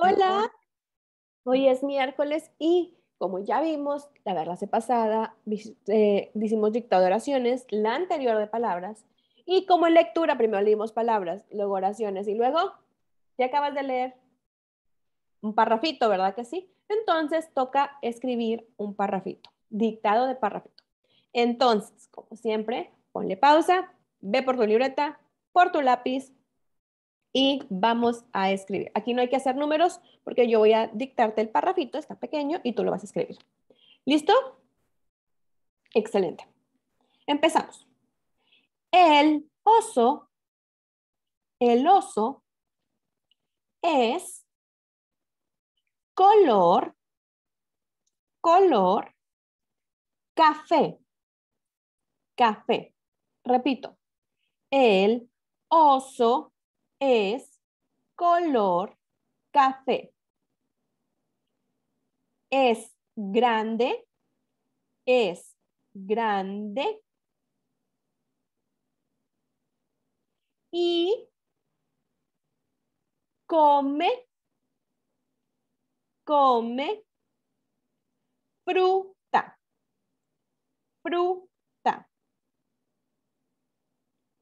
Hola, hoy es miércoles y como ya vimos la clase pasada, eh, hicimos dictado de oraciones, la anterior de palabras, y como en lectura primero leímos palabras, luego oraciones y luego ya acabas de leer un parrafito, ¿verdad que sí? Entonces toca escribir un parrafito, dictado de parrafito. Entonces, como siempre, ponle pausa, ve por tu libreta, por tu lápiz, y vamos a escribir. Aquí no hay que hacer números porque yo voy a dictarte el parrafito, está pequeño, y tú lo vas a escribir. ¿Listo? Excelente. Empezamos. El oso, el oso es color, color, café, café. Repito, el oso es color café. Es grande, es grande. Y come, come fruta, fruta.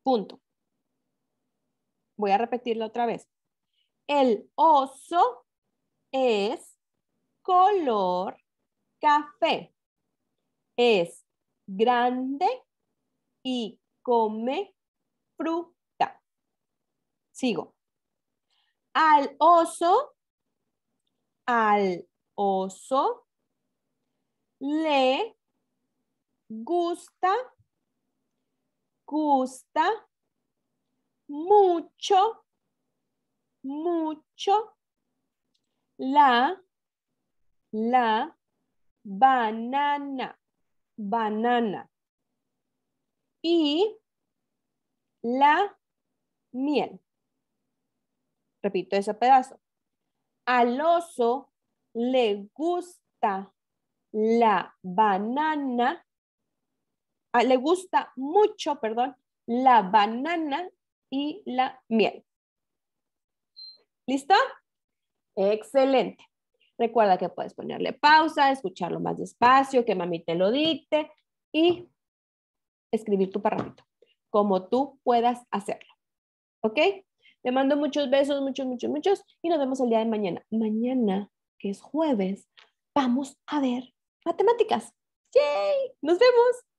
Punto voy a repetirlo otra vez. El oso es color café. Es grande y come fruta. Sigo. Al oso, al oso le gusta, gusta mucho, mucho la, la banana, banana. Y la miel. Repito ese pedazo. Al oso le gusta la banana, ah, le gusta mucho, perdón, la banana y la miel. ¿Listo? Excelente. Recuerda que puedes ponerle pausa, escucharlo más despacio, que mami te lo dicte y escribir tu parámetro como tú puedas hacerlo. ¿Ok? Te mando muchos besos, muchos, muchos, muchos y nos vemos el día de mañana. Mañana, que es jueves, vamos a ver matemáticas. ¡Yay! ¡Nos vemos!